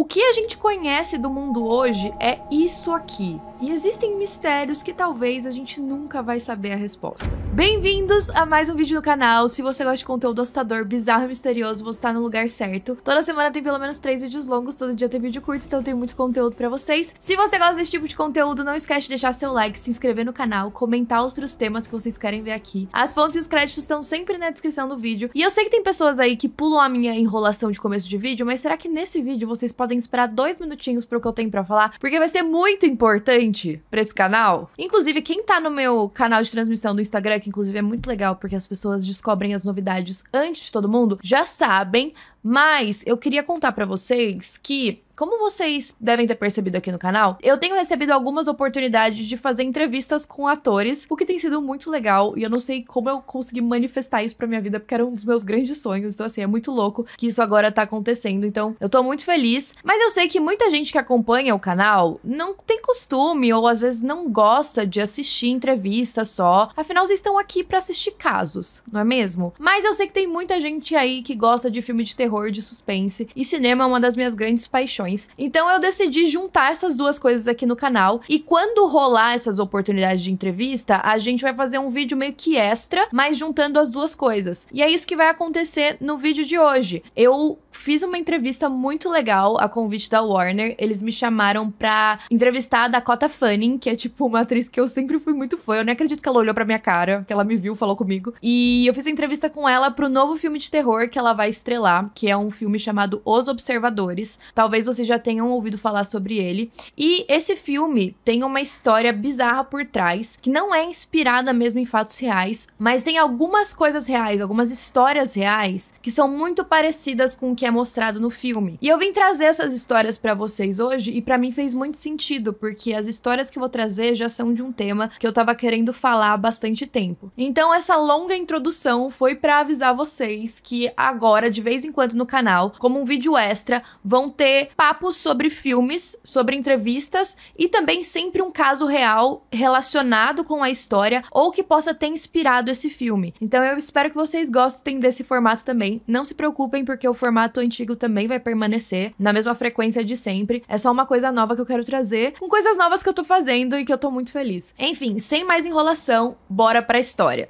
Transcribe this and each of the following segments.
O que a gente conhece do mundo hoje é isso aqui. E existem mistérios que talvez a gente nunca vai saber a resposta. Bem-vindos a mais um vídeo no canal. Se você gosta de conteúdo assustador, bizarro e misterioso, você tá no lugar certo. Toda semana tem pelo menos três vídeos longos, todo dia tem vídeo curto, então tem muito conteúdo para vocês. Se você gosta desse tipo de conteúdo, não esquece de deixar seu like, se inscrever no canal, comentar outros temas que vocês querem ver aqui. As fontes e os créditos estão sempre na descrição do vídeo. E eu sei que tem pessoas aí que pulam a minha enrolação de começo de vídeo, mas será que nesse vídeo vocês podem esperar dois minutinhos pro que eu tenho para falar? Porque vai ser muito importante importante para esse canal. Inclusive, quem tá no meu canal de transmissão do Instagram, que inclusive é muito legal porque as pessoas descobrem as novidades antes de todo mundo, já sabem, mas eu queria contar para vocês que, como vocês devem ter percebido aqui no canal, eu tenho recebido algumas oportunidades de fazer entrevistas com atores, o que tem sido muito legal e eu não sei como eu consegui manifestar isso pra minha vida, porque era um dos meus grandes sonhos. Então, assim, é muito louco que isso agora tá acontecendo. Então, eu tô muito feliz. Mas eu sei que muita gente que acompanha o canal não tem costume ou às vezes não gosta de assistir entrevistas só. Afinal, vocês estão aqui para assistir casos, não é mesmo? Mas eu sei que tem muita gente aí que gosta de filme de terror terror, de suspense, e cinema é uma das minhas grandes paixões. Então eu decidi juntar essas duas coisas aqui no canal, e quando rolar essas oportunidades de entrevista, a gente vai fazer um vídeo meio que extra, mas juntando as duas coisas. E é isso que vai acontecer no vídeo de hoje. Eu fiz uma entrevista muito legal a convite da Warner. Eles me chamaram pra entrevistar a Dakota Fanning, que é tipo uma atriz que eu sempre fui muito fã. Eu nem acredito que ela olhou pra minha cara, que ela me viu, falou comigo. E eu fiz a entrevista com ela pro novo filme de terror que ela vai estrelar, que é um filme chamado Os Observadores. Talvez vocês já tenham ouvido falar sobre ele. E esse filme tem uma história bizarra por trás, que não é inspirada mesmo em fatos reais, mas tem algumas coisas reais, algumas histórias reais que são muito parecidas com o que é mostrado no filme. E eu vim trazer essas histórias para vocês hoje e para mim fez muito sentido, porque as histórias que eu vou trazer já são de um tema que eu tava querendo falar há bastante tempo. Então essa longa introdução foi para avisar vocês que agora de vez em quando no canal, como um vídeo extra, vão ter papos sobre filmes, sobre entrevistas e também sempre um caso real relacionado com a história ou que possa ter inspirado esse filme. Então eu espero que vocês gostem desse formato também. Não se preocupem porque o formato antigo também vai permanecer na mesma frequência de sempre. É só uma coisa nova que eu quero trazer, com coisas novas que eu tô fazendo e que eu tô muito feliz. Enfim, sem mais enrolação, bora pra história.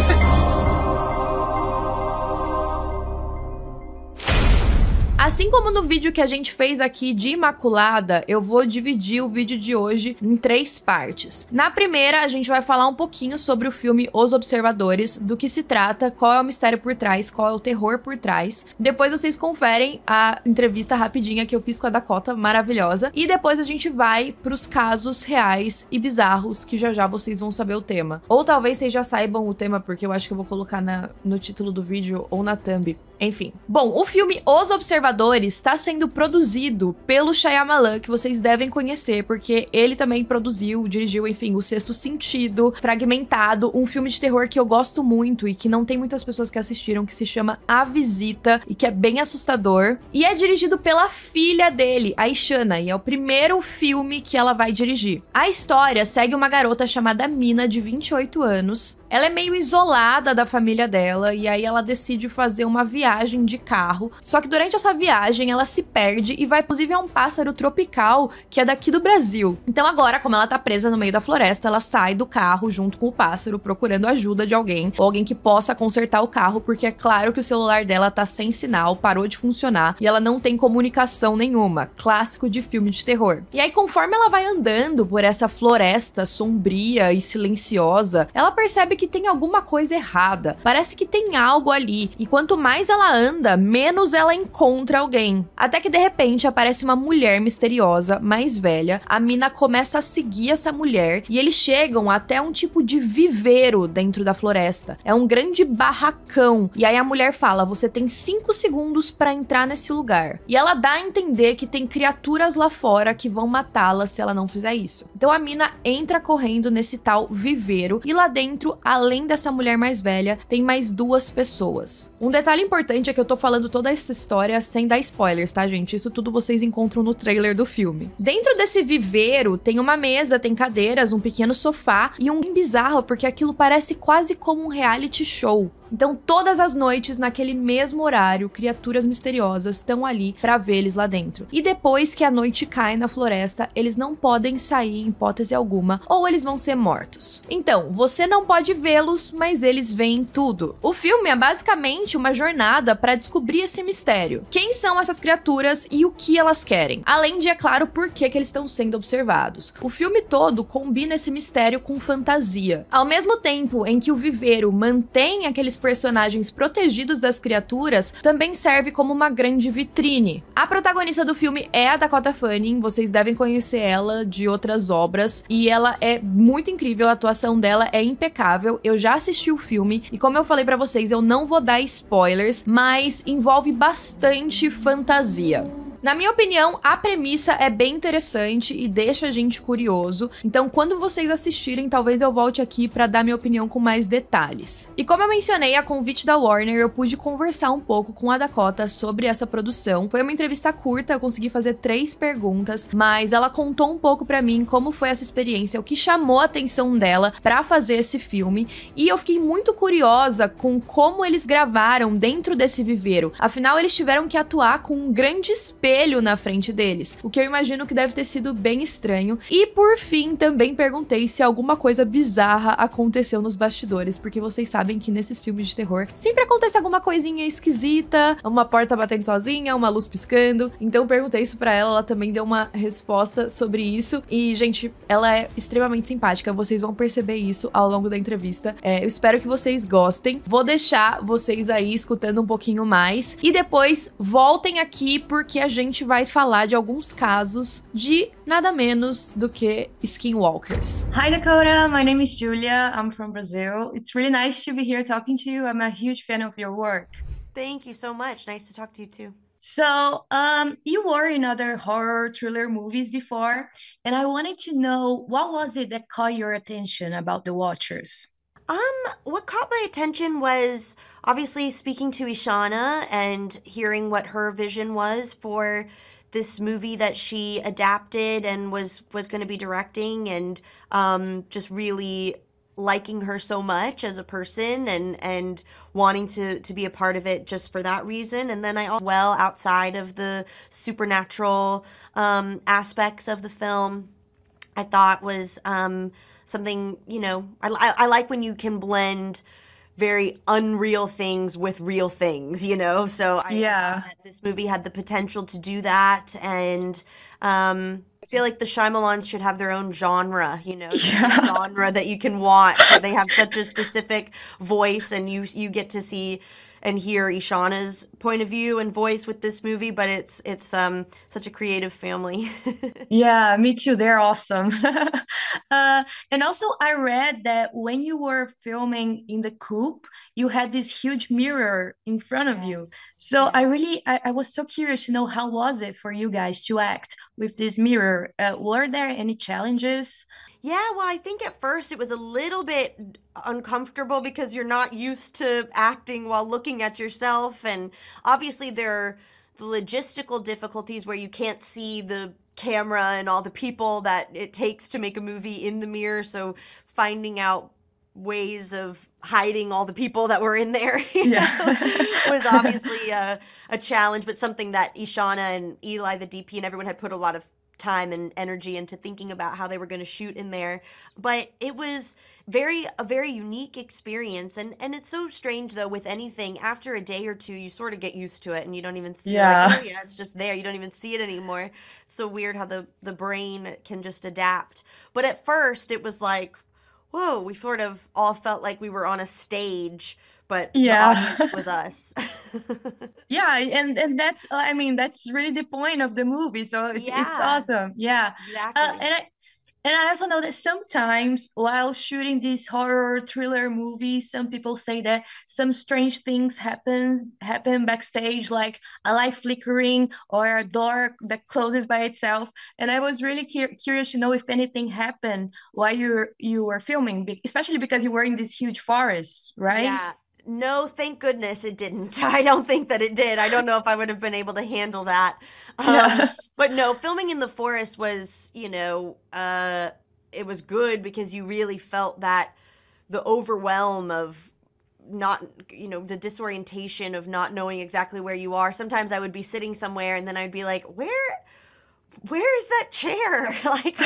Assim como no vídeo que a gente fez aqui de Imaculada, eu vou dividir o vídeo de hoje em três partes. Na primeira, a gente vai falar um pouquinho sobre o filme Os Observadores, do que se trata, qual é o mistério por trás, qual é o terror por trás. Depois vocês conferem a entrevista rapidinha que eu fiz com a Dakota, maravilhosa. E depois a gente vai pros casos reais e bizarros, que já já vocês vão saber o tema. Ou talvez vocês já saibam o tema, porque eu acho que eu vou colocar na, no título do vídeo ou na thumb. Enfim. Bom, o filme Os Observadores está sendo produzido pelo Shyamalan, que vocês devem conhecer, porque ele também produziu, dirigiu, enfim, O Sexto Sentido, Fragmentado, um filme de terror que eu gosto muito e que não tem muitas pessoas que assistiram, que se chama A Visita e que é bem assustador. E é dirigido pela filha dele, a Ishana, e é o primeiro filme que ela vai dirigir. A história segue uma garota chamada Mina, de 28 anos, ela é meio isolada da família dela e aí ela decide fazer uma viagem de carro. Só que durante essa viagem ela se perde e vai inclusive a um pássaro tropical que é daqui do Brasil. Então agora, como ela tá presa no meio da floresta, ela sai do carro junto com o pássaro procurando ajuda de alguém, ou alguém que possa consertar o carro, porque é claro que o celular dela tá sem sinal, parou de funcionar e ela não tem comunicação nenhuma. Clássico de filme de terror. E aí conforme ela vai andando por essa floresta sombria e silenciosa, ela percebe que tem alguma coisa errada. Parece que tem algo ali. E quanto mais ela anda, menos ela encontra alguém. Até que de repente aparece uma mulher misteriosa, mais velha. A mina começa a seguir essa mulher e eles chegam até um tipo de viveiro dentro da floresta. É um grande barracão. E aí a mulher fala: "Você tem cinco segundos para entrar nesse lugar". E ela dá a entender que tem criaturas lá fora que vão matá-la se ela não fizer isso. Então a mina entra correndo nesse tal viveiro e lá dentro além dessa mulher mais velha, tem mais duas pessoas. Um detalhe importante é que eu tô falando toda essa história sem dar spoilers, tá, gente? Isso tudo vocês encontram no trailer do filme. Dentro desse viveiro tem uma mesa, tem cadeiras, um pequeno sofá e um bizarro, porque aquilo parece quase como um reality show. Então, todas as noites, naquele mesmo horário, criaturas misteriosas estão ali para ver eles lá dentro. E depois que a noite cai na floresta, eles não podem sair em hipótese alguma, ou eles vão ser mortos. Então, você não pode vê-los, mas eles veem tudo. O filme é basicamente uma jornada para descobrir esse mistério. Quem são essas criaturas e o que elas querem? Além de, é claro, por que, que eles estão sendo observados. O filme todo combina esse mistério com fantasia. Ao mesmo tempo em que o viveiro mantém aqueles esses personagens protegidos das criaturas também serve como uma grande vitrine. A protagonista do filme é a Dakota Fanning, vocês devem conhecer ela de outras obras e ela é muito incrível, a atuação dela é impecável. Eu já assisti o filme e como eu falei para vocês, eu não vou dar spoilers, mas envolve bastante fantasia. Na minha opinião, a premissa é bem interessante e deixa a gente curioso. Então, quando vocês assistirem, talvez eu volte aqui para dar minha opinião com mais detalhes. E como eu mencionei, a convite da Warner, eu pude conversar um pouco com a Dakota sobre essa produção. Foi uma entrevista curta, eu consegui fazer três perguntas, mas ela contou um pouco para mim como foi essa experiência, o que chamou a atenção dela para fazer esse filme, e eu fiquei muito curiosa com como eles gravaram dentro desse viveiro. Afinal, eles tiveram que atuar com um grande espelho espelho na frente deles, o que eu imagino que deve ter sido bem estranho. E por fim, também perguntei se alguma coisa bizarra aconteceu nos bastidores, porque vocês sabem que nesses filmes de terror sempre acontece alguma coisinha esquisita, uma porta batendo sozinha, uma luz piscando. Então perguntei isso para ela, ela também deu uma resposta sobre isso. E gente, ela é extremamente simpática, vocês vão perceber isso ao longo da entrevista. É, eu espero que vocês gostem. Vou deixar vocês aí escutando um pouquinho mais e depois voltem aqui porque a gente vai falar de alguns casos de nada menos do que skinwalkers. Hi Dakota, my name is Julia. I'm from Brazil. It's really nice to be here talking to you. I'm a huge fan of your work. Thank you so much. Nice to talk to you too. So, um, you were in other horror thriller movies before, and I wanted to know what was it that caught your attention about The Watchers? Um, what caught my attention was obviously speaking to Ishana and hearing what her vision was for this movie that she adapted and was was going to be directing, and um, just really liking her so much as a person and and wanting to to be a part of it just for that reason and then I well outside of the supernatural um, aspects of the film I thought was um, something, you know, I, I, I like when you can blend very unreal things with real things, you know? So I yeah. this movie had the potential to do that. And um, I feel like the Shyamalans should have their own genre, you know, yeah. genre that you can watch. they have such a specific voice and you you get to see and hear Ishana's point of view and voice with this movie. But it's it's um, such a creative family. yeah, me too. They're awesome. uh, and also, I read that when you were filming in the coop, you had this huge mirror in front of yes. you. So I really I, I was so curious to know how was it for you guys to act with this mirror. Uh, were there any challenges? Yeah, well, I think at first it was a little bit uncomfortable because you're not used to acting while looking at yourself. And obviously, there are the logistical difficulties where you can't see the camera and all the people that it takes to make a movie in the mirror. So, finding out ways of hiding all the people that were in there yeah. was obviously a, a, challenge, but something that Ishana and Eli, the DP, and everyone had put a lot of time and energy into thinking about how they were going to shoot in there. But it was very a very unique experience, and and it's so strange though. With anything, after a day or two, you sort of get used to it, and you don't even see. Yeah. Like, oh yeah, it's just there. You don't even see it anymore. so weird how the the brain can just adapt. But at first, it was like whoa, we sort of all felt like we were on a stage, but yeah. was us. yeah, and and that's I mean that's really the point of the movie. So it's, yeah. it's awesome. Yeah, uh, exactly. Uh, and I and I also know that sometimes while shooting these horror thriller movies, some people say that some strange things happen happen backstage, like a light flickering or a door that closes by itself. And I was really cu- curious to know if anything happened while you you were filming, especially because you were in this huge forest, right? Yeah, no, thank goodness it didn't. I don't think that it did. I don't know if I would have been able to handle that. Um, yeah. But no, filming in the forest was, you know, uh, it was good because you really felt that the overwhelm of not you know the disorientation of not knowing exactly where you are sometimes i would be sitting somewhere and then i'd be like where where is that chair like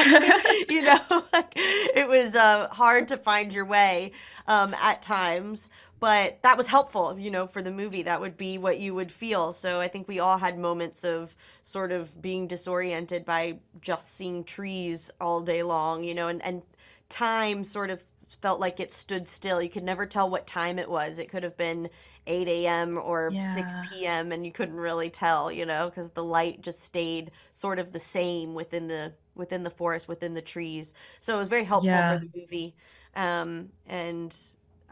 you know like it was uh, hard to find your way um, at times but that was helpful, you know, for the movie. That would be what you would feel. So I think we all had moments of sort of being disoriented by just seeing trees all day long, you know, and, and time sort of felt like it stood still. You could never tell what time it was. It could have been 8 a.m. or yeah. 6 p.m. and you couldn't really tell, you know, because the light just stayed sort of the same within the within the forest, within the trees. So it was very helpful yeah. for the movie. Um, and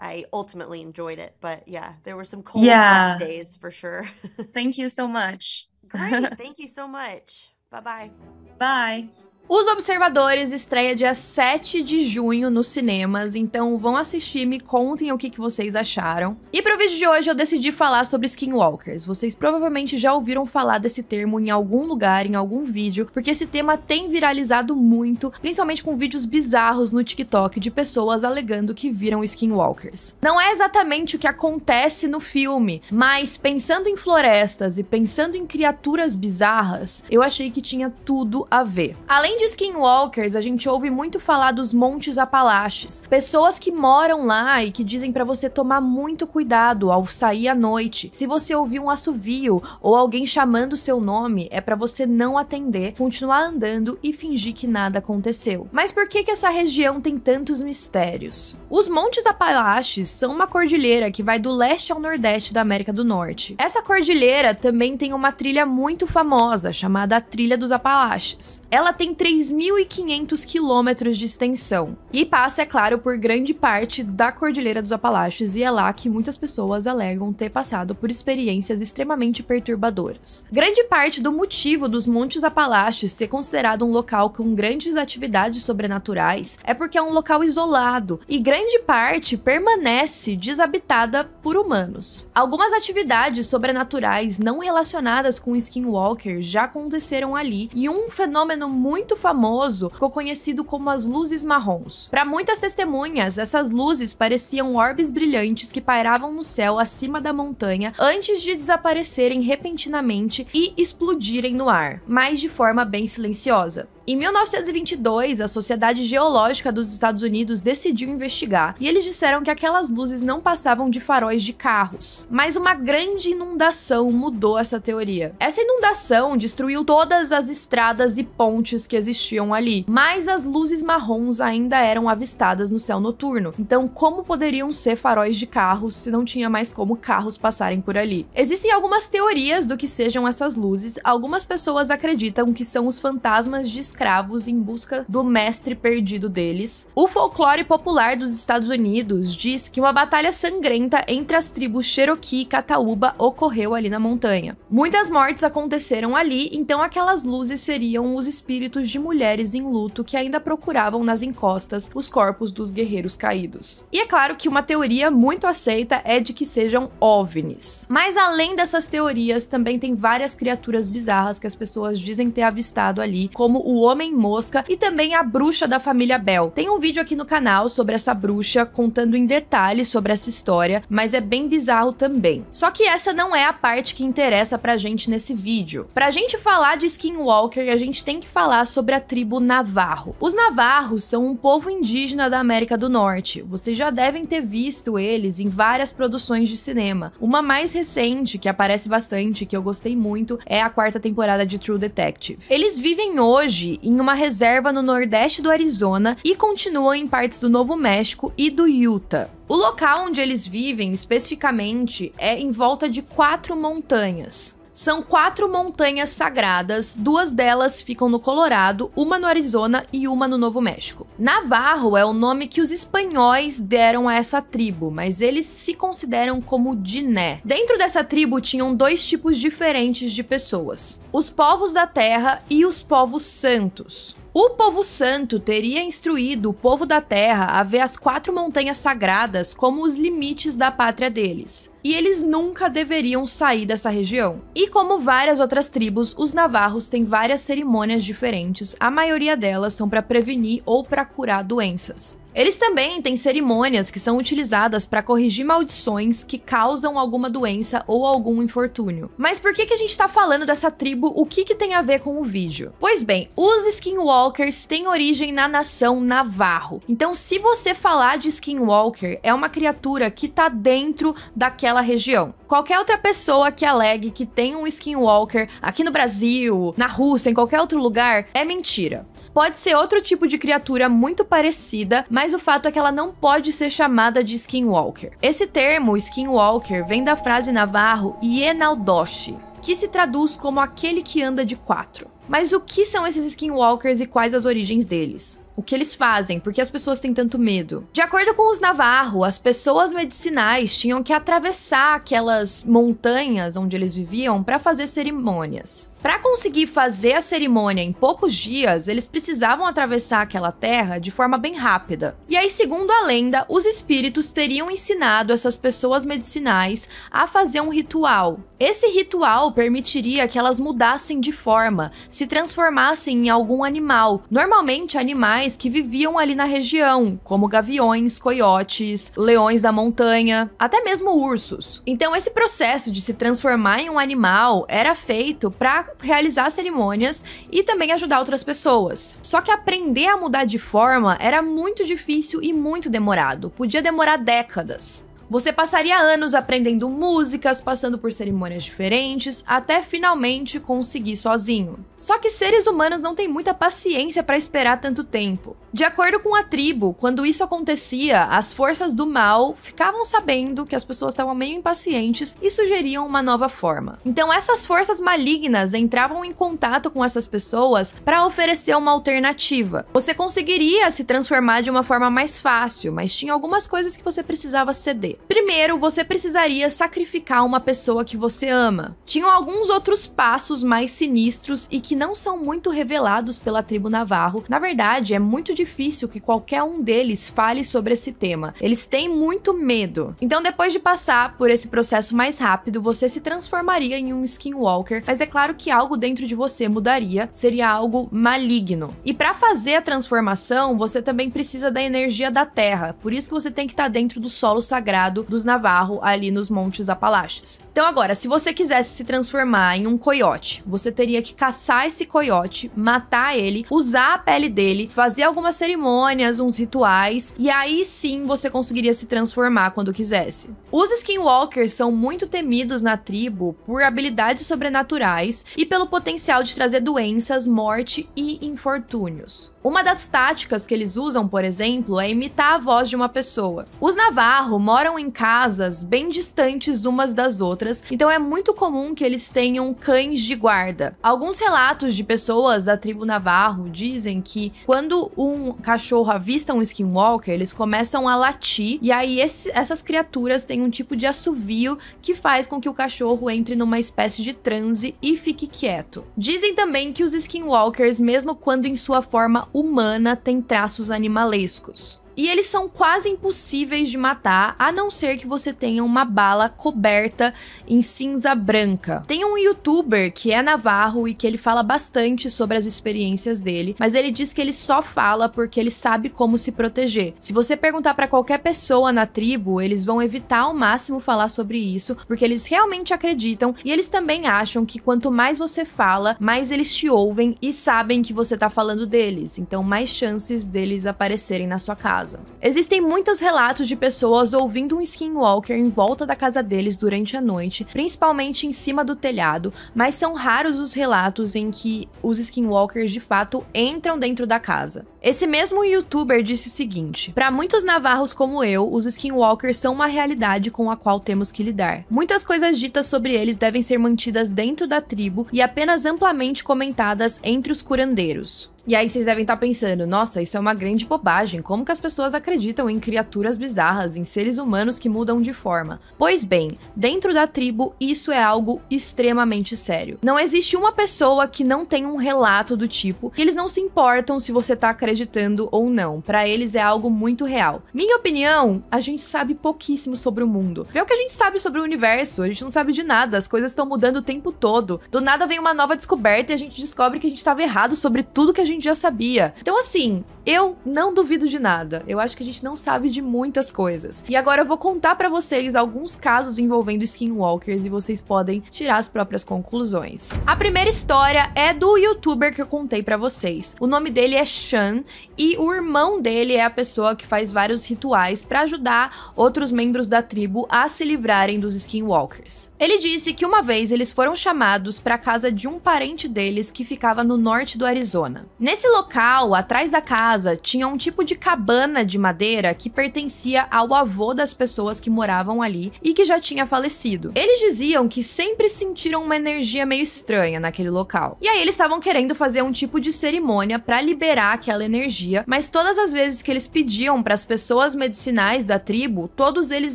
I ultimately enjoyed it. But yeah, there were some cold yeah. days for sure. Thank you so much. Great. Thank you so much. Bye-bye. Bye. Os Observadores estreia dia 7 de junho nos cinemas, então vão assistir, me contem o que, que vocês acharam. E para o vídeo de hoje eu decidi falar sobre Skinwalkers. Vocês provavelmente já ouviram falar desse termo em algum lugar, em algum vídeo, porque esse tema tem viralizado muito, principalmente com vídeos bizarros no TikTok de pessoas alegando que viram Skinwalkers. Não é exatamente o que acontece no filme, mas pensando em florestas e pensando em criaturas bizarras, eu achei que tinha tudo a ver. Além de skinwalkers, a gente ouve muito falar dos Montes Apalaches. Pessoas que moram lá e que dizem para você tomar muito cuidado ao sair à noite. Se você ouvir um assovio ou alguém chamando seu nome, é para você não atender, continuar andando e fingir que nada aconteceu. Mas por que que essa região tem tantos mistérios? Os Montes Apalaches são uma cordilheira que vai do leste ao nordeste da América do Norte. Essa cordilheira também tem uma trilha muito famosa chamada Trilha dos Apalaches. Ela tem 3.500 quilômetros de extensão e passa, é claro, por grande parte da Cordilheira dos Apalaches e é lá que muitas pessoas alegam ter passado por experiências extremamente perturbadoras. Grande parte do motivo dos Montes Apalaches ser considerado um local com grandes atividades sobrenaturais é porque é um local isolado e grande parte permanece desabitada por humanos. Algumas atividades sobrenaturais não relacionadas com Skinwalkers já aconteceram ali e um fenômeno muito famoso, ficou conhecido como as luzes marrons. Para muitas testemunhas, essas luzes pareciam orbes brilhantes que pairavam no céu acima da montanha antes de desaparecerem repentinamente e explodirem no ar, mas de forma bem silenciosa. Em 1922, a Sociedade Geológica dos Estados Unidos decidiu investigar e eles disseram que aquelas luzes não passavam de faróis de carros. Mas uma grande inundação mudou essa teoria. Essa inundação destruiu todas as estradas e pontes que existiam ali, mas as luzes marrons ainda eram avistadas no céu noturno. Então, como poderiam ser faróis de carros se não tinha mais como carros passarem por ali? Existem algumas teorias do que sejam essas luzes. Algumas pessoas acreditam que são os fantasmas de escravos em busca do mestre perdido deles. O folclore popular dos Estados Unidos diz que uma batalha sangrenta entre as tribos Cherokee e Cataúba ocorreu ali na montanha. Muitas mortes aconteceram ali, então aquelas luzes seriam os espíritos de mulheres em luto que ainda procuravam nas encostas os corpos dos guerreiros caídos. E é claro que uma teoria muito aceita é de que sejam OVNIs. Mas além dessas teorias, também tem várias criaturas bizarras que as pessoas dizem ter avistado ali, como o Homem Mosca e também a bruxa da família Bell. Tem um vídeo aqui no canal sobre essa bruxa contando em detalhes sobre essa história, mas é bem bizarro também. Só que essa não é a parte que interessa pra gente nesse vídeo. Pra gente falar de Skinwalker, a gente tem que falar sobre a tribo Navarro. Os Navarros são um povo indígena da América do Norte. Vocês já devem ter visto eles em várias produções de cinema. Uma mais recente, que aparece bastante, que eu gostei muito, é a quarta temporada de True Detective. Eles vivem hoje em uma reserva no nordeste do Arizona e continuam em partes do Novo México e do Utah. O local onde eles vivem especificamente é em volta de quatro montanhas. São quatro montanhas sagradas, duas delas ficam no Colorado, uma no Arizona e uma no Novo México. Navarro é o nome que os espanhóis deram a essa tribo, mas eles se consideram como Diné. Dentro dessa tribo tinham dois tipos diferentes de pessoas: os povos da terra e os povos santos. O povo santo teria instruído o povo da terra a ver as quatro montanhas sagradas como os limites da pátria deles, e eles nunca deveriam sair dessa região. E como várias outras tribos, os navarros têm várias cerimônias diferentes, a maioria delas são para prevenir ou para curar doenças. Eles também têm cerimônias que são utilizadas para corrigir maldições que causam alguma doença ou algum infortúnio. Mas por que, que a gente está falando dessa tribo? O que, que tem a ver com o vídeo? Pois bem, os Skinwalkers têm origem na nação Navarro. Então, se você falar de Skinwalker, é uma criatura que está dentro daquela região. Qualquer outra pessoa que alegue que tem um Skinwalker aqui no Brasil, na Rússia, em qualquer outro lugar, é mentira. Pode ser outro tipo de criatura muito parecida, mas o fato é que ela não pode ser chamada de Skinwalker. Esse termo, Skinwalker, vem da frase navarro Ienaldoshi, que se traduz como aquele que anda de quatro. Mas o que são esses Skinwalkers e quais as origens deles? o que eles fazem, porque as pessoas têm tanto medo. De acordo com os Navarro, as pessoas medicinais tinham que atravessar aquelas montanhas onde eles viviam para fazer cerimônias. Para conseguir fazer a cerimônia em poucos dias, eles precisavam atravessar aquela terra de forma bem rápida. E aí, segundo a lenda, os espíritos teriam ensinado essas pessoas medicinais a fazer um ritual. Esse ritual permitiria que elas mudassem de forma, se transformassem em algum animal. Normalmente, animais animais que viviam ali na região, como gaviões, coiotes, leões da montanha, até mesmo ursos. Então esse processo de se transformar em um animal era feito para realizar cerimônias e também ajudar outras pessoas. Só que aprender a mudar de forma era muito difícil e muito demorado, podia demorar décadas. Você passaria anos aprendendo músicas, passando por cerimônias diferentes, até finalmente conseguir sozinho. Só que seres humanos não têm muita paciência para esperar tanto tempo. De acordo com a tribo, quando isso acontecia, as forças do mal ficavam sabendo que as pessoas estavam meio impacientes e sugeriam uma nova forma. Então essas forças malignas entravam em contato com essas pessoas para oferecer uma alternativa. Você conseguiria se transformar de uma forma mais fácil, mas tinha algumas coisas que você precisava ceder. Primeiro, você precisaria sacrificar uma pessoa que você ama. Tinham alguns outros passos mais sinistros e que não são muito revelados pela tribo Navarro. Na verdade, é muito difícil que qualquer um deles fale sobre esse tema. Eles têm muito medo. Então, depois de passar por esse processo mais rápido, você se transformaria em um skinwalker, mas é claro que algo dentro de você mudaria, seria algo maligno. E para fazer a transformação, você também precisa da energia da terra. Por isso que você tem que estar tá dentro do solo sagrado dos Navarro ali nos Montes Apalaches. Então agora, se você quisesse se transformar em um coiote, você teria que caçar esse coiote, matar ele, usar a pele dele, fazer algumas cerimônias, uns rituais, e aí sim você conseguiria se transformar quando quisesse. Os Skinwalkers são muito temidos na tribo por habilidades sobrenaturais e pelo potencial de trazer doenças, morte e infortúnios. Uma das táticas que eles usam, por exemplo, é imitar a voz de uma pessoa. Os Navarro moram em casas bem distantes umas das outras, então é muito comum que eles tenham cães de guarda. Alguns relatos de pessoas da tribo Navarro dizem que quando um cachorro avista um skinwalker, eles começam a latir e aí esse, essas criaturas têm um tipo de assovio que faz com que o cachorro entre numa espécie de transe e fique quieto. Dizem também que os skinwalkers, mesmo quando em sua forma humana tem traços animalescos. E eles são quase impossíveis de matar, a não ser que você tenha uma bala coberta em cinza branca. Tem um youtuber que é navarro e que ele fala bastante sobre as experiências dele, mas ele diz que ele só fala porque ele sabe como se proteger. Se você perguntar para qualquer pessoa na tribo, eles vão evitar ao máximo falar sobre isso, porque eles realmente acreditam e eles também acham que quanto mais você fala, mais eles te ouvem e sabem que você tá falando deles, então mais chances deles aparecerem na sua casa casa. Existem muitos relatos de pessoas ouvindo um skinwalker em volta da casa deles durante a noite, principalmente em cima do telhado, mas são raros os relatos em que os skinwalkers de fato entram dentro da casa. Esse mesmo youtuber disse o seguinte: Para muitos navarros como eu, os skinwalkers são uma realidade com a qual temos que lidar. Muitas coisas ditas sobre eles devem ser mantidas dentro da tribo e apenas amplamente comentadas entre os curandeiros. E aí vocês devem estar tá pensando, nossa, isso é uma grande bobagem, como que as pessoas acreditam em criaturas bizarras, em seres humanos que mudam de forma? Pois bem, dentro da tribo isso é algo extremamente sério. Não existe uma pessoa que não tenha um relato do tipo, e eles não se importam se você tá acreditando ou não, para eles é algo muito real. Minha opinião, a gente sabe pouquíssimo sobre o mundo. Vê o que a gente sabe sobre o universo, a gente não sabe de nada, as coisas estão mudando o tempo todo. Do nada vem uma nova descoberta e a gente descobre que a gente estava errado sobre tudo que a gente gente já sabia. Então, assim, eu não duvido de nada. Eu acho que a gente não sabe de muitas coisas. E agora eu vou contar para vocês alguns casos envolvendo skinwalkers e vocês podem tirar as próprias conclusões. A primeira história é do youtuber que eu contei para vocês. O nome dele é Shan e o irmão dele é a pessoa que faz vários rituais para ajudar outros membros da tribo a se livrarem dos skinwalkers. Ele disse que uma vez eles foram chamados para casa de um parente deles que ficava no norte do Arizona. Nesse local, atrás da casa, tinha um tipo de cabana de madeira que pertencia ao avô das pessoas que moravam ali e que já tinha falecido. Eles diziam que sempre sentiram uma energia meio estranha naquele local. E aí eles estavam querendo fazer um tipo de cerimônia para liberar aquela energia, mas todas as vezes que eles pediam para as pessoas medicinais da tribo, todos eles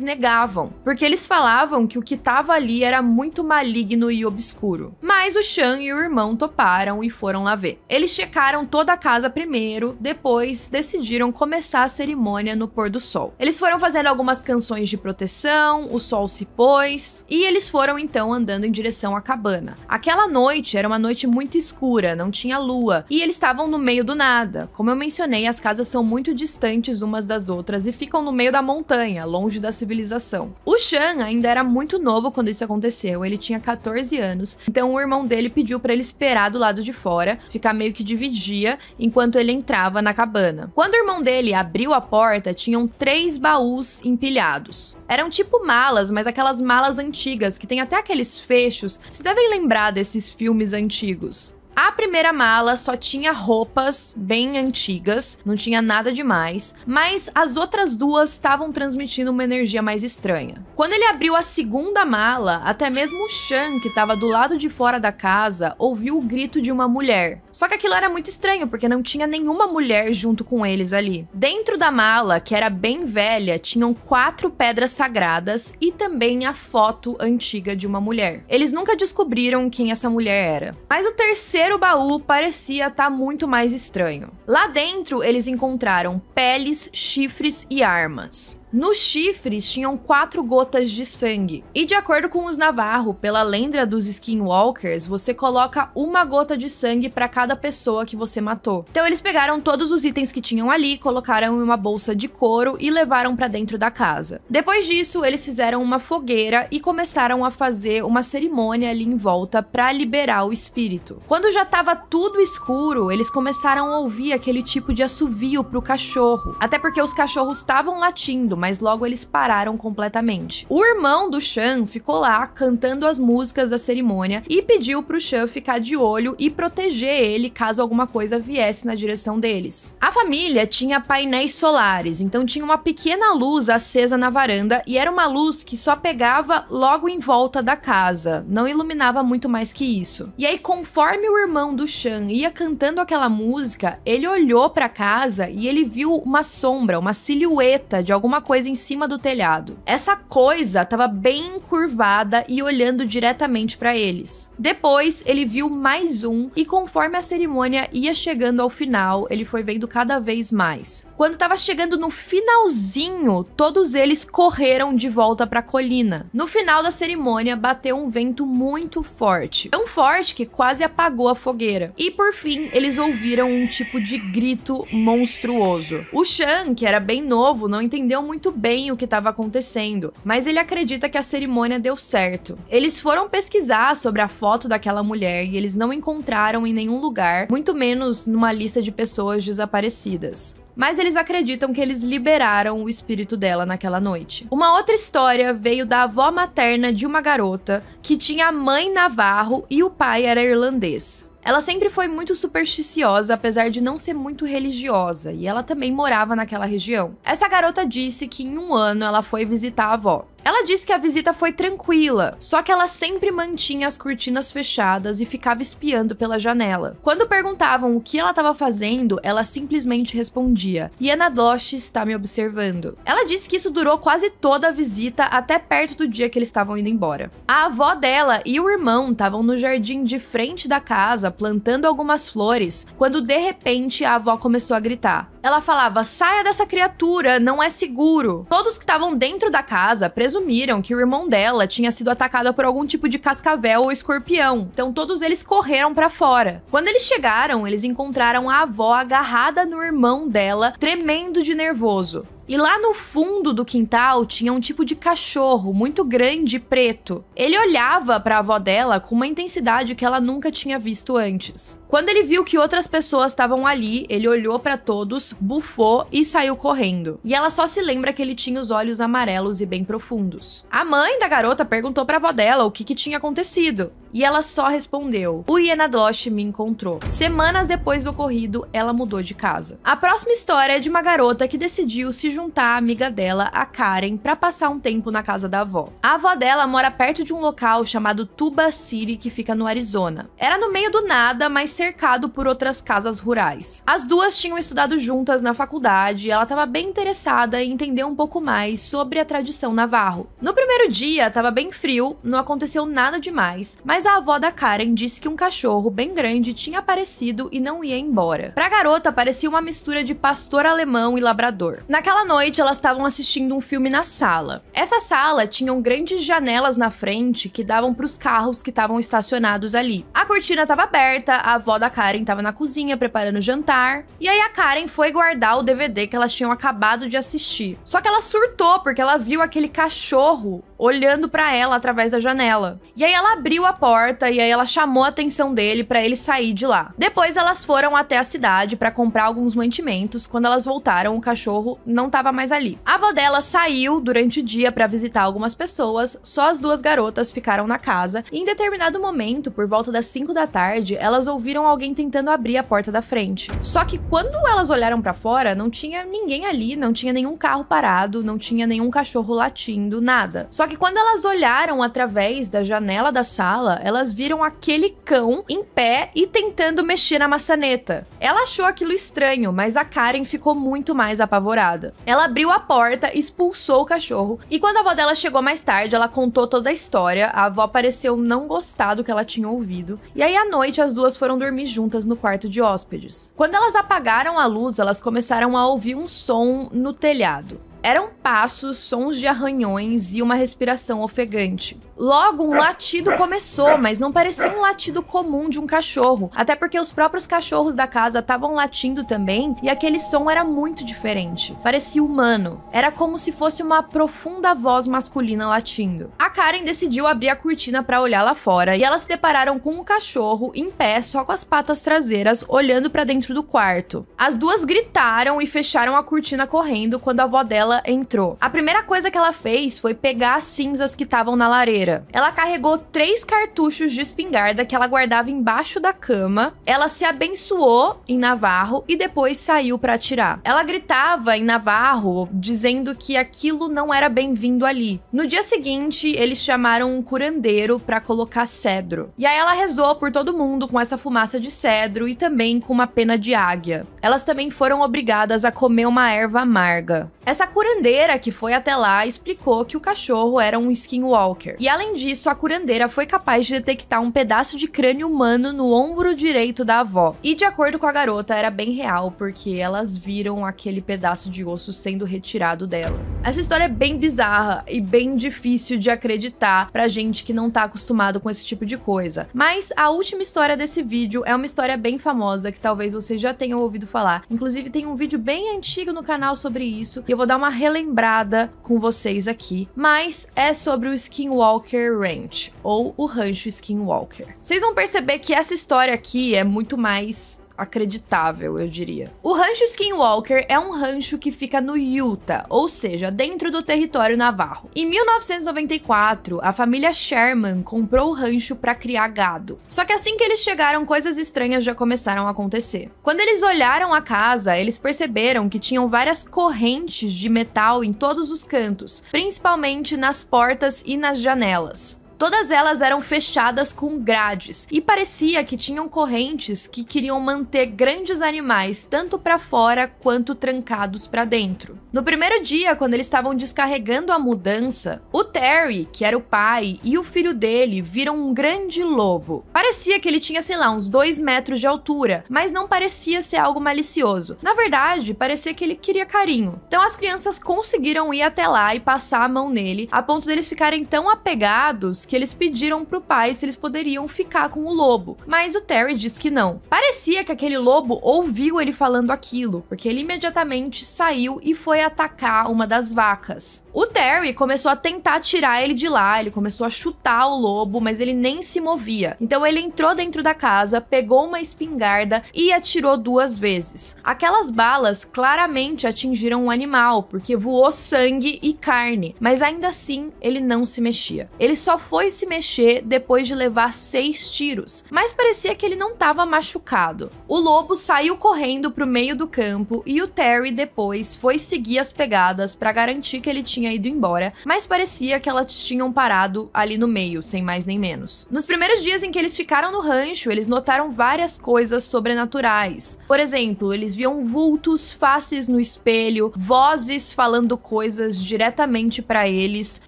negavam, porque eles falavam que o que estava ali era muito maligno e obscuro. Mas o Shang e o irmão toparam e foram lá ver. Eles checaram toda a casa primeiro, depois decidiram começar a cerimônia no pôr do sol. Eles foram fazendo algumas canções de proteção, o sol se pôs, e eles foram então andando em direção à cabana. Aquela noite era uma noite muito escura, não tinha lua, e eles estavam no meio do nada. Como eu mencionei, as casas são muito distantes umas das outras e ficam no meio da montanha, longe da civilização. O Shan ainda era muito novo quando isso aconteceu, ele tinha 14 anos, então o irmão dele pediu para ele esperar do lado de fora, ficar meio que dividido energia enquanto ele entrava na cabana. Quando o irmão dele abriu a porta, tinham três baús empilhados. Eram tipo malas, mas aquelas malas antigas que tem até aqueles fechos. Vocês devem lembrar desses filmes antigos. A primeira mala só tinha roupas bem antigas, não tinha nada demais, mas as outras duas estavam transmitindo uma energia mais estranha. Quando ele abriu a segunda mala, até mesmo o Shan, que estava do lado de fora da casa, ouviu o grito de uma mulher. Só que aquilo era muito estranho, porque não tinha nenhuma mulher junto com eles ali. Dentro da mala, que era bem velha, tinham quatro pedras sagradas e também a foto antiga de uma mulher. Eles nunca descobriram quem essa mulher era. Mas o terceiro terceiro baú parecia estar tá muito mais estranho. Lá dentro, eles encontraram peles, chifres e armas. Nos chifres tinham quatro gotas de sangue. E de acordo com os Navarro, pela lenda dos Skinwalkers, você coloca uma gota de sangue para cada pessoa que você matou. Então eles pegaram todos os itens que tinham ali, colocaram em uma bolsa de couro e levaram para dentro da casa. Depois disso, eles fizeram uma fogueira e começaram a fazer uma cerimônia ali em volta para liberar o espírito. Quando já estava tudo escuro, eles começaram a ouvir aquele tipo de assovio pro cachorro, até porque os cachorros estavam latindo, mas logo eles pararam completamente. O irmão do Shan ficou lá cantando as músicas da cerimônia e pediu pro Shan ficar de olho e proteger ele caso alguma coisa viesse na direção deles. A família tinha painéis solares, então tinha uma pequena luz acesa na varanda e era uma luz que só pegava logo em volta da casa, não iluminava muito mais que isso. E aí, conforme o irmão do Shan ia cantando aquela música, ele olhou para casa e ele viu uma sombra, uma silhueta de alguma coisa coisa em cima do telhado. Essa coisa estava bem curvada e olhando diretamente para eles. Depois, ele viu mais um e conforme a cerimônia ia chegando ao final, ele foi vendo cada vez mais. Quando estava chegando no finalzinho, todos eles correram de volta para a colina. No final da cerimônia, bateu um vento muito forte, tão forte que quase apagou a fogueira. E por fim, eles ouviram um tipo de grito monstruoso. O Shan, que era bem novo, não entendeu muito bem o que estava acontecendo, mas ele acredita que a cerimônia deu certo. Eles foram pesquisar sobre a foto daquela mulher e eles não encontraram em nenhum lugar, muito menos numa lista de pessoas desaparecidas mas eles acreditam que eles liberaram o espírito dela naquela noite. Uma outra história veio da avó materna de uma garota que tinha a mãe navarro e o pai era irlandês. Ela sempre foi muito supersticiosa, apesar de não ser muito religiosa, e ela também morava naquela região. Essa garota disse que em um ano ela foi visitar a avó. Ela disse que a visita foi tranquila, só que ela sempre mantinha as cortinas fechadas e ficava espiando pela janela. Quando perguntavam o que ela estava fazendo, ela simplesmente respondia: Yanadoshi está me observando. Ela disse que isso durou quase toda a visita até perto do dia que eles estavam indo embora. A avó dela e o irmão estavam no jardim de frente da casa plantando algumas flores quando de repente a avó começou a gritar: ela falava: saia dessa criatura, não é seguro. Todos que estavam dentro da casa presumiram que o irmão dela tinha sido atacado por algum tipo de cascavel ou escorpião, então todos eles correram para fora. Quando eles chegaram, eles encontraram a avó agarrada no irmão dela, tremendo de nervoso. E lá no fundo do quintal tinha um tipo de cachorro muito grande e preto. Ele olhava para a avó dela com uma intensidade que ela nunca tinha visto antes. Quando ele viu que outras pessoas estavam ali, ele olhou para todos, bufou e saiu correndo. E ela só se lembra que ele tinha os olhos amarelos e bem profundos. A mãe da garota perguntou para a avó dela o que, que tinha acontecido. E ela só respondeu: O Yenadoshi me encontrou. Semanas depois do ocorrido, ela mudou de casa. A próxima história é de uma garota que decidiu se juntar à amiga dela, a Karen, para passar um tempo na casa da avó. A avó dela mora perto de um local chamado Tuba City, que fica no Arizona. Era no meio do nada, mas cercado por outras casas rurais. As duas tinham estudado juntas na faculdade e ela estava bem interessada em entender um pouco mais sobre a tradição navarro. No primeiro dia, estava bem frio, não aconteceu nada demais, mas mas a avó da Karen disse que um cachorro bem grande tinha aparecido e não ia embora. Pra garota, parecia uma mistura de pastor alemão e labrador. Naquela noite, elas estavam assistindo um filme na sala. Essa sala tinha grandes janelas na frente que davam para os carros que estavam estacionados ali. A cortina estava aberta, a avó da Karen estava na cozinha preparando o jantar, e aí a Karen foi guardar o DVD que elas tinham acabado de assistir. Só que ela surtou porque ela viu aquele cachorro olhando para ela através da janela. E aí ela abriu a porta e aí ela chamou a atenção dele para ele sair de lá. Depois elas foram até a cidade para comprar alguns mantimentos. Quando elas voltaram, o cachorro não estava mais ali. A avó dela saiu durante o dia para visitar algumas pessoas, só as duas garotas ficaram na casa. E em determinado momento, por volta das 5 da tarde, elas ouviram alguém tentando abrir a porta da frente. Só que quando elas olharam para fora, não tinha ninguém ali, não tinha nenhum carro parado, não tinha nenhum cachorro latindo, nada. Só só que quando elas olharam através da janela da sala, elas viram aquele cão em pé e tentando mexer na maçaneta. Ela achou aquilo estranho, mas a Karen ficou muito mais apavorada. Ela abriu a porta, expulsou o cachorro, e quando a avó dela chegou mais tarde, ela contou toda a história. A avó pareceu não gostar do que ela tinha ouvido. E aí à noite as duas foram dormir juntas no quarto de hóspedes. Quando elas apagaram a luz, elas começaram a ouvir um som no telhado. Eram passos, sons de arranhões e uma respiração ofegante. Logo, um latido começou, mas não parecia um latido comum de um cachorro, até porque os próprios cachorros da casa estavam latindo também e aquele som era muito diferente. Parecia humano. Era como se fosse uma profunda voz masculina latindo. A Karen decidiu abrir a cortina para olhar lá fora e elas se depararam com o um cachorro em pé, só com as patas traseiras, olhando para dentro do quarto. As duas gritaram e fecharam a cortina correndo quando a avó dela entrou. A primeira coisa que ela fez foi pegar as cinzas que estavam na lareira ela carregou três cartuchos de espingarda que ela guardava embaixo da cama. Ela se abençoou em Navarro e depois saiu para atirar. Ela gritava em Navarro dizendo que aquilo não era bem-vindo ali. No dia seguinte, eles chamaram um curandeiro para colocar cedro. E aí ela rezou por todo mundo com essa fumaça de cedro e também com uma pena de águia. Elas também foram obrigadas a comer uma erva amarga. Essa curandeira que foi até lá explicou que o cachorro era um skinwalker. E além disso, a curandeira foi capaz de detectar um pedaço de crânio humano no ombro direito da avó. E de acordo com a garota, era bem real, porque elas viram aquele pedaço de osso sendo retirado dela. Essa história é bem bizarra e bem difícil de acreditar pra gente que não tá acostumado com esse tipo de coisa. Mas a última história desse vídeo é uma história bem famosa que talvez vocês já tenham ouvido falar. Inclusive, tem um vídeo bem antigo no canal sobre isso. E eu vou dar uma relembrada com vocês aqui, mas é sobre o Skinwalker Ranch, ou o Rancho Skinwalker. Vocês vão perceber que essa história aqui é muito mais acreditável, eu diria. O Rancho Skinwalker é um rancho que fica no Utah, ou seja, dentro do território navarro. Em 1994, a família Sherman comprou o rancho para criar gado. Só que assim que eles chegaram, coisas estranhas já começaram a acontecer. Quando eles olharam a casa, eles perceberam que tinham várias correntes de metal em todos os cantos, principalmente nas portas e nas janelas. Todas elas eram fechadas com grades e parecia que tinham correntes que queriam manter grandes animais tanto para fora quanto trancados para dentro. No primeiro dia, quando eles estavam descarregando a mudança, o Terry, que era o pai, e o filho dele viram um grande lobo. Parecia que ele tinha, sei lá, uns dois metros de altura, mas não parecia ser algo malicioso. Na verdade, parecia que ele queria carinho. Então as crianças conseguiram ir até lá e passar a mão nele, a ponto deles ficarem tão apegados que que eles pediram pro pai se eles poderiam ficar com o lobo, mas o Terry diz que não. Parecia que aquele lobo ouviu ele falando aquilo, porque ele imediatamente saiu e foi atacar uma das vacas. O Terry começou a tentar tirar ele de lá, ele começou a chutar o lobo, mas ele nem se movia. Então ele entrou dentro da casa, pegou uma espingarda e atirou duas vezes. Aquelas balas claramente atingiram o um animal, porque voou sangue e carne, mas ainda assim ele não se mexia. Ele só foi foi se mexer depois de levar seis tiros, mas parecia que ele não estava machucado. O lobo saiu correndo para o meio do campo e o Terry depois foi seguir as pegadas para garantir que ele tinha ido embora, mas parecia que elas tinham parado ali no meio, sem mais nem menos. Nos primeiros dias em que eles ficaram no rancho, eles notaram várias coisas sobrenaturais. Por exemplo, eles viam vultos, faces no espelho, vozes falando coisas diretamente para eles,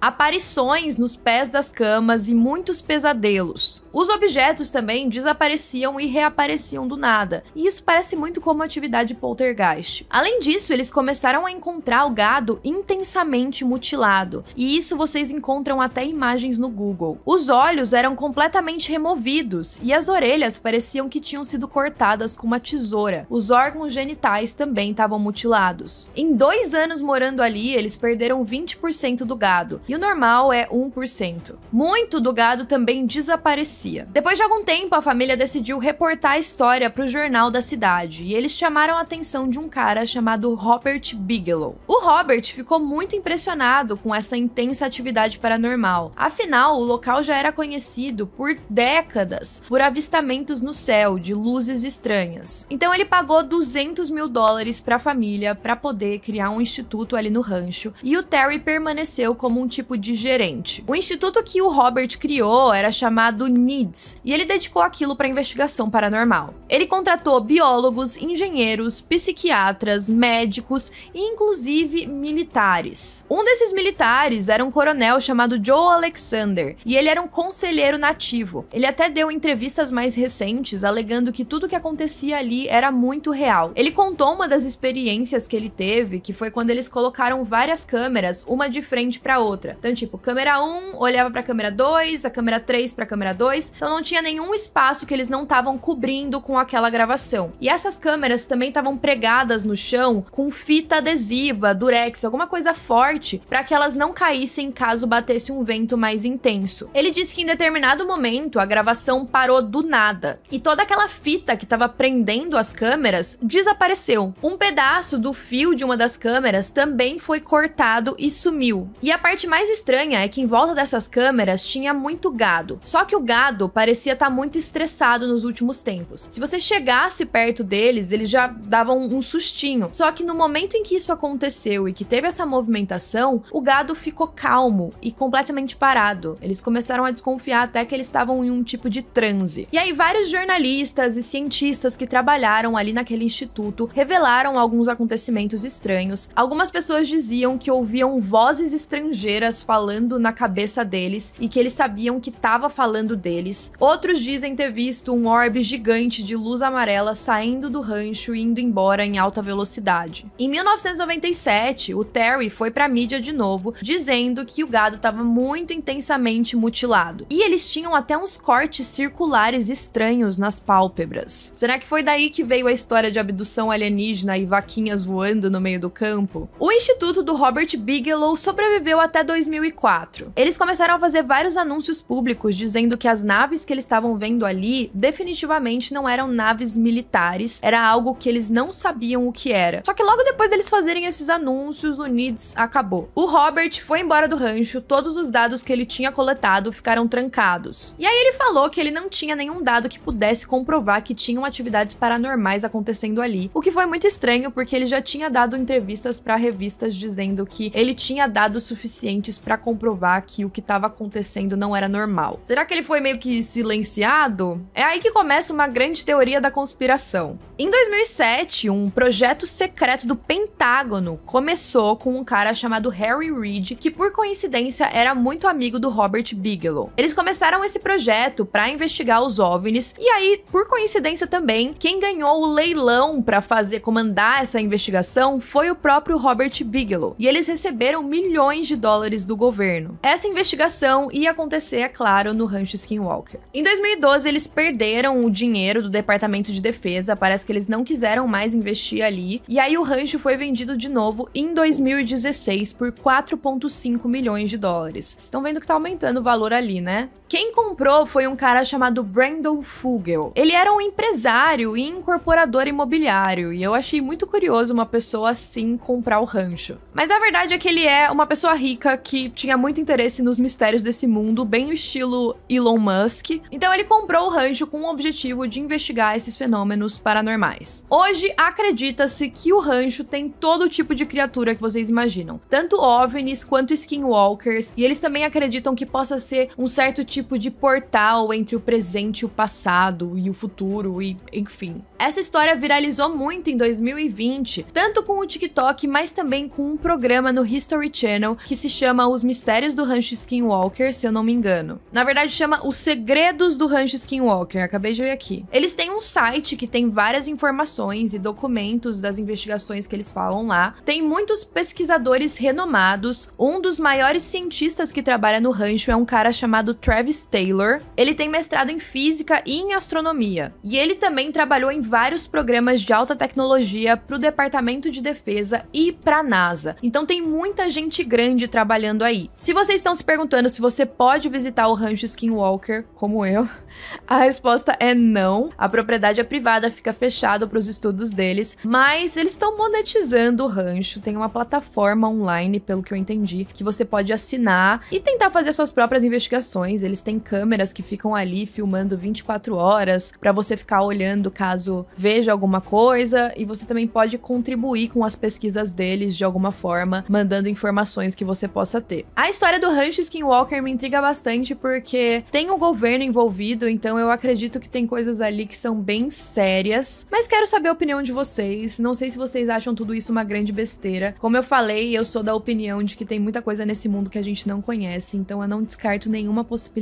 aparições nos pés das câmeras dramas e muitos pesadelos. Os objetos também desapareciam e reapareciam do nada, e isso parece muito como atividade poltergeist. Além disso, eles começaram a encontrar o gado intensamente mutilado, e isso vocês encontram até imagens no Google. Os olhos eram completamente removidos e as orelhas pareciam que tinham sido cortadas com uma tesoura. Os órgãos genitais também estavam mutilados. Em dois anos morando ali, eles perderam 20% do gado, e o normal é 1% muito do gado também desaparecia. Depois de algum tempo, a família decidiu reportar a história para o jornal da cidade e eles chamaram a atenção de um cara chamado Robert Bigelow. O Robert ficou muito impressionado com essa intensa atividade paranormal. Afinal, o local já era conhecido por décadas por avistamentos no céu de luzes estranhas. Então ele pagou 200 mil dólares para a família para poder criar um instituto ali no rancho e o Terry permaneceu como um tipo de gerente. O instituto que o Robert criou era chamado NEEDS, e ele dedicou aquilo para investigação paranormal. Ele contratou biólogos, engenheiros, psiquiatras, médicos e inclusive militares. Um desses militares era um coronel chamado Joe Alexander, e ele era um conselheiro nativo. Ele até deu entrevistas mais recentes alegando que tudo que acontecia ali era muito real. Ele contou uma das experiências que ele teve, que foi quando eles colocaram várias câmeras, uma de frente para outra. Então, tipo, câmera 1 olhava para câmera câmera 2, a câmera 3 para a câmera 2. Então não tinha nenhum espaço que eles não estavam cobrindo com aquela gravação. E essas câmeras também estavam pregadas no chão com fita adesiva, durex, alguma coisa forte, para que elas não caíssem caso batesse um vento mais intenso. Ele disse que em determinado momento a gravação parou do nada e toda aquela fita que estava prendendo as câmeras desapareceu. Um pedaço do fio de uma das câmeras também foi cortado e sumiu. E a parte mais estranha é que em volta dessas câmeras tinha muito gado. Só que o gado parecia estar tá muito estressado nos últimos tempos. Se você chegasse perto deles, eles já davam um sustinho. Só que no momento em que isso aconteceu e que teve essa movimentação, o gado ficou calmo e completamente parado. Eles começaram a desconfiar até que eles estavam em um tipo de transe. E aí vários jornalistas e cientistas que trabalharam ali naquele instituto revelaram alguns acontecimentos estranhos. Algumas pessoas diziam que ouviam vozes estrangeiras falando na cabeça deles e que eles sabiam que estava falando deles. Outros dizem ter visto um orbe gigante de luz amarela saindo do rancho e indo embora em alta velocidade. Em 1997, o Terry foi para a mídia de novo, dizendo que o gado estava muito intensamente mutilado. E eles tinham até uns cortes circulares estranhos nas pálpebras. Será que foi daí que veio a história de abdução alienígena e vaquinhas voando no meio do campo? O instituto do Robert Bigelow sobreviveu até 2004. Eles começaram a fazer vários anúncios públicos dizendo que as naves que eles estavam vendo ali definitivamente não eram naves militares, era algo que eles não sabiam o que era. Só que logo depois deles fazerem esses anúncios, o NIDS acabou. O Robert foi embora do rancho, todos os dados que ele tinha coletado ficaram trancados. E aí ele falou que ele não tinha nenhum dado que pudesse comprovar que tinham atividades paranormais acontecendo ali, o que foi muito estranho porque ele já tinha dado entrevistas para revistas dizendo que ele tinha dados suficientes para comprovar que o que estava acontecendo acontecendo não era normal. Será que ele foi meio que silenciado? É aí que começa uma grande teoria da conspiração. Em 2007, um projeto secreto do Pentágono começou com um cara chamado Harry Reid, que por coincidência era muito amigo do Robert Bigelow. Eles começaram esse projeto para investigar os OVNIs e aí, por coincidência também, quem ganhou o leilão para fazer comandar essa investigação foi o próprio Robert Bigelow. E eles receberam milhões de dólares do governo. Essa investigação ação ia acontecer, é claro, no Rancho Skinwalker. Em 2012, eles perderam o dinheiro do Departamento de Defesa, parece que eles não quiseram mais investir ali, e aí o rancho foi vendido de novo em 2016 por 4,5 milhões de dólares. Estão vendo que tá aumentando o valor ali, né? Quem comprou foi um cara chamado Brandon Fugel. Ele era um empresário e incorporador imobiliário, e eu achei muito curioso uma pessoa assim comprar o rancho. Mas a verdade é que ele é uma pessoa rica que tinha muito interesse nos mistérios desse mundo, bem o estilo Elon Musk. Então ele comprou o rancho com o objetivo de investigar esses fenômenos paranormais. Hoje acredita-se que o rancho tem todo tipo de criatura que vocês imaginam, tanto OVNIs quanto skinwalkers, e eles também acreditam que possa ser um certo tipo tipo de portal entre o presente, o passado e o futuro, e enfim. Essa história viralizou muito em 2020, tanto com o TikTok, mas também com um programa no History Channel que se chama Os Mistérios do Rancho Skinwalker, se eu não me engano. Na verdade, chama Os Segredos do Rancho Skinwalker, acabei de ver aqui. Eles têm um site que tem várias informações e documentos das investigações que eles falam lá. Tem muitos pesquisadores renomados. Um dos maiores cientistas que trabalha no rancho é um cara chamado Travis Travis Taylor. Ele tem mestrado em física e em astronomia. E ele também trabalhou em vários programas de alta tecnologia para o Departamento de Defesa e para a NASA. Então tem muita gente grande trabalhando aí. Se vocês estão se perguntando se você pode visitar o Rancho Skinwalker, como eu, a resposta é não. A propriedade é privada, fica fechado para os estudos deles, mas eles estão monetizando o rancho. Tem uma plataforma online, pelo que eu entendi, que você pode assinar e tentar fazer suas próprias investigações. Eles tem câmeras que ficam ali filmando 24 horas para você ficar olhando caso veja alguma coisa e você também pode contribuir com as pesquisas deles de alguma forma, mandando informações que você possa ter. A história do Ranch Skinwalker me intriga bastante porque tem o um governo envolvido, então eu acredito que tem coisas ali que são bem sérias, mas quero saber a opinião de vocês. Não sei se vocês acham tudo isso uma grande besteira. Como eu falei, eu sou da opinião de que tem muita coisa nesse mundo que a gente não conhece, então eu não descarto nenhuma possibilidade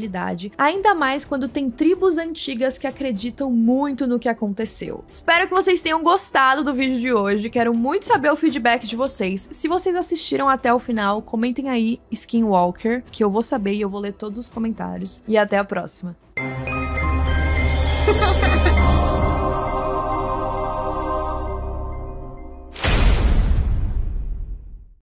ainda mais quando tem tribos antigas que acreditam muito no que aconteceu. Espero que vocês tenham gostado do vídeo de hoje, quero muito saber o feedback de vocês. Se vocês assistiram até o final, comentem aí Skinwalker, que eu vou saber e eu vou ler todos os comentários. E até a próxima.